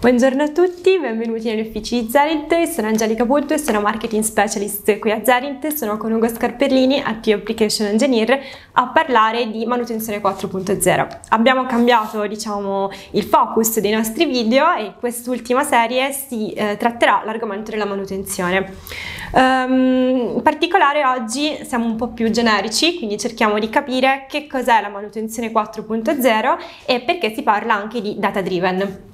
Buongiorno a tutti, benvenuti negli uffici di Zarint, sono Angelica Botto e sono Marketing Specialist qui a Zarint, sono con Ugo Scarperlini, IT Application Engineer, a parlare di manutenzione 4.0. Abbiamo cambiato diciamo, il focus dei nostri video e in quest'ultima serie si eh, tratterà l'argomento della manutenzione. Um, in particolare oggi siamo un po' più generici, quindi cerchiamo di capire che cos'è la manutenzione 4.0 e perché si parla anche di data driven.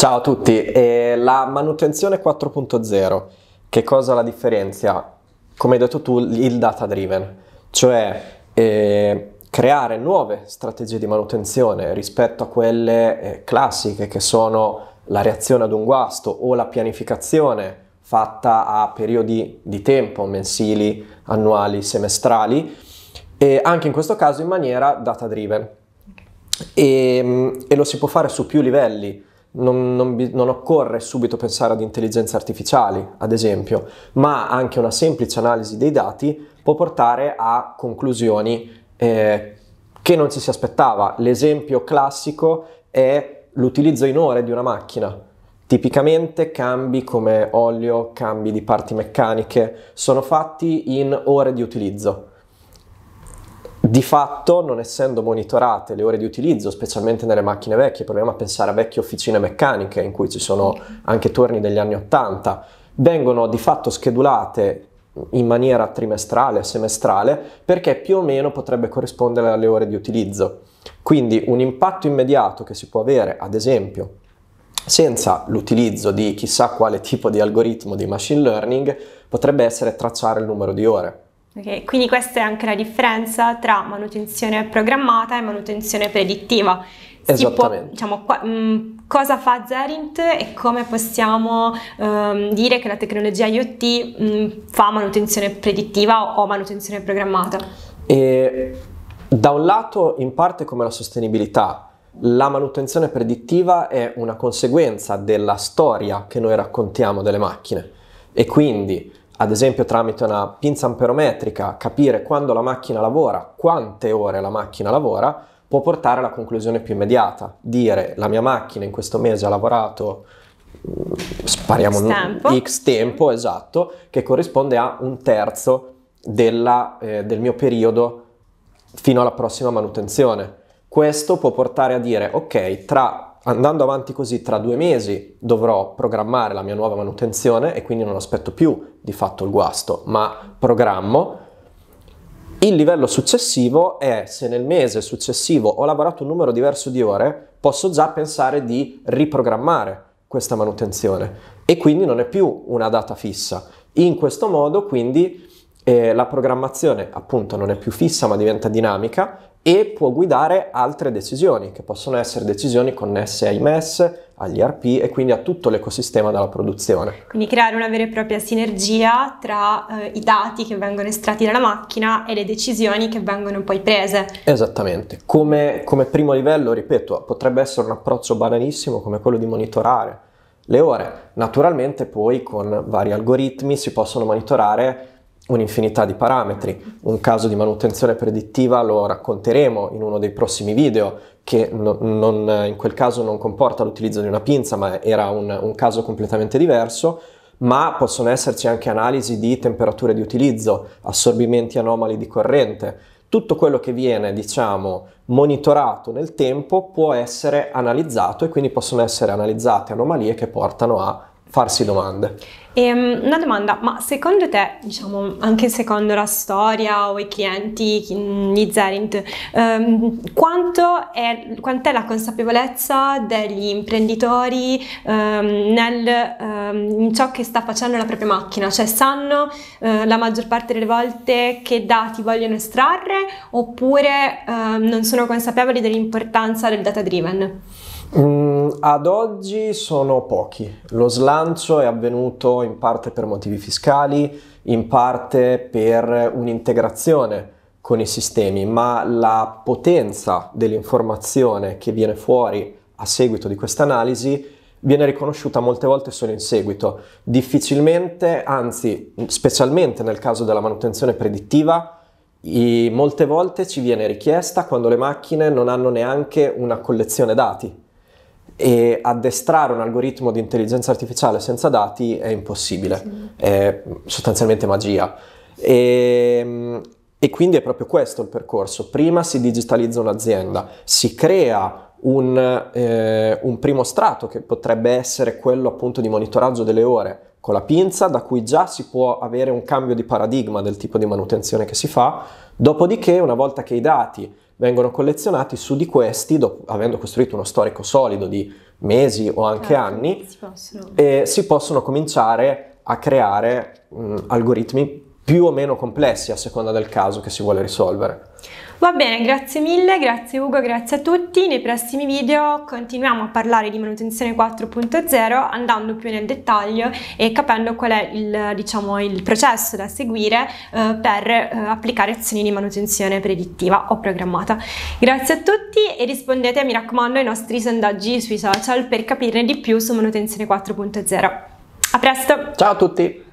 Ciao a tutti, eh, la manutenzione 4.0, che cosa la differenzia? Come hai detto tu, il data driven, cioè eh, creare nuove strategie di manutenzione rispetto a quelle eh, classiche che sono la reazione ad un guasto o la pianificazione fatta a periodi di tempo, mensili, annuali, semestrali, e anche in questo caso in maniera data driven. e, ehm, e lo si può fare su più livelli non, non, non, occorre subito pensare ad intelligenze artificiali, ad esempio, ma anche una semplice analisi dei dati può portare a conclusioni eh, che non ci si aspettava. L'esempio classico è l'utilizzo in ore di una macchina. Tipicamente cambi come olio, cambi di parti meccaniche sono fatti in ore di utilizzo di fatto, non essendo monitorate le ore di utilizzo, specialmente nelle macchine vecchie, proviamo a pensare a vecchie officine meccaniche in cui ci sono anche turni degli anni 80, vengono di fatto schedulate in maniera trimestrale, semestrale, perché più o meno potrebbe corrispondere alle ore di utilizzo. Quindi un impatto immediato che si può avere, ad esempio, senza l'utilizzo di chissà quale tipo di algoritmo di machine learning, potrebbe essere tracciare il numero di ore. Okay. Quindi questa è anche la differenza tra manutenzione programmata e manutenzione predittiva. Esattamente. Può, diciamo, qua, mh, mm, cosa fa Zerint e come possiamo ehm, dire che la tecnologia IoT mh, mm, fa manutenzione predittiva o, o manutenzione programmata? E, da un lato, in parte come la sostenibilità, la manutenzione predittiva è una conseguenza della storia che noi raccontiamo delle macchine e quindi ad esempio tramite una pinza amperometrica, capire quando la macchina lavora, quante ore la macchina lavora, può portare alla conclusione più immediata. Dire la mia macchina in questo mese ha lavorato mm, spariamo tempo. X tempo, esatto, che corrisponde a un terzo della, eh, del mio periodo fino alla prossima manutenzione. Questo può portare a dire ok, tra andando avanti così tra due mesi dovrò programmare la mia nuova manutenzione e quindi non aspetto più di fatto il guasto, ma programmo. Il livello successivo è se nel mese successivo ho lavorato un numero diverso di ore, posso già pensare di riprogrammare questa manutenzione e quindi non è più una data fissa. In questo modo quindi eh, la programmazione appunto non è più fissa ma diventa dinamica e può guidare altre decisioni, che possono essere decisioni connesse ai MES, agli RP e quindi a tutto l'ecosistema della produzione. Quindi creare una vera e propria sinergia tra eh, i dati che vengono estratti dalla macchina e le decisioni che vengono poi prese. Esattamente. Come, come primo livello, ripeto, potrebbe essere un approccio banalissimo come quello di monitorare le ore. Naturalmente poi con vari algoritmi si possono monitorare un'infinità di parametri. Un caso di manutenzione predittiva lo racconteremo in uno dei prossimi video, che non, non, in quel caso non comporta l'utilizzo di una pinza, ma era un, un caso completamente diverso. Ma possono esserci anche analisi di temperature di utilizzo, assorbimenti anomali di corrente. Tutto quello che viene, diciamo, monitorato nel tempo può essere analizzato e quindi possono essere analizzate anomalie che portano a farsi domande. E, ehm, una domanda, ma secondo te, diciamo, anche secondo la storia o i clienti di Zerint, ehm, quanto è, quant'è la consapevolezza degli imprenditori ehm, nel, ehm, in ciò che sta facendo la propria macchina? Cioè sanno eh, la maggior parte delle volte che dati vogliono estrarre oppure ehm, non sono consapevoli dell'importanza del data driven? Mm, ad oggi sono pochi. Lo slancio è avvenuto in parte per motivi fiscali, in parte per un'integrazione con i sistemi, ma la potenza dell'informazione che viene fuori a seguito di questa analisi viene riconosciuta molte volte solo in seguito. Difficilmente, anzi, specialmente nel caso della manutenzione predittiva, molte volte ci viene richiesta quando le macchine non hanno neanche una collezione dati e addestrare un algoritmo di intelligenza artificiale senza dati è impossibile, è sostanzialmente magia. E, ehm, e quindi è proprio questo il percorso. Prima si digitalizza un'azienda, si crea un, eh, un, primo strato che potrebbe essere quello appunto di monitoraggio delle ore, con la pinza, da cui già si può avere un cambio di paradigma del tipo di manutenzione che si fa, dopodiché una volta che i dati vengono collezionati, su di questi, do, avendo costruito uno storico solido di mesi o anche ah, anni, si possono. Eh, si possono cominciare a creare mh, algoritmi più o meno complessi a seconda del caso che si vuole risolvere. Va bene, grazie mille, grazie Ugo, grazie a tutti. Nei prossimi video continuiamo a parlare di manutenzione 4.0 andando più nel dettaglio e capendo qual è il, diciamo, il processo da seguire eh, per eh, applicare azioni di manutenzione predittiva o programmata. Grazie a tutti e rispondete, mi raccomando, ai nostri sondaggi sui social per capirne di più su manutenzione 4.0. A presto! Ciao a tutti!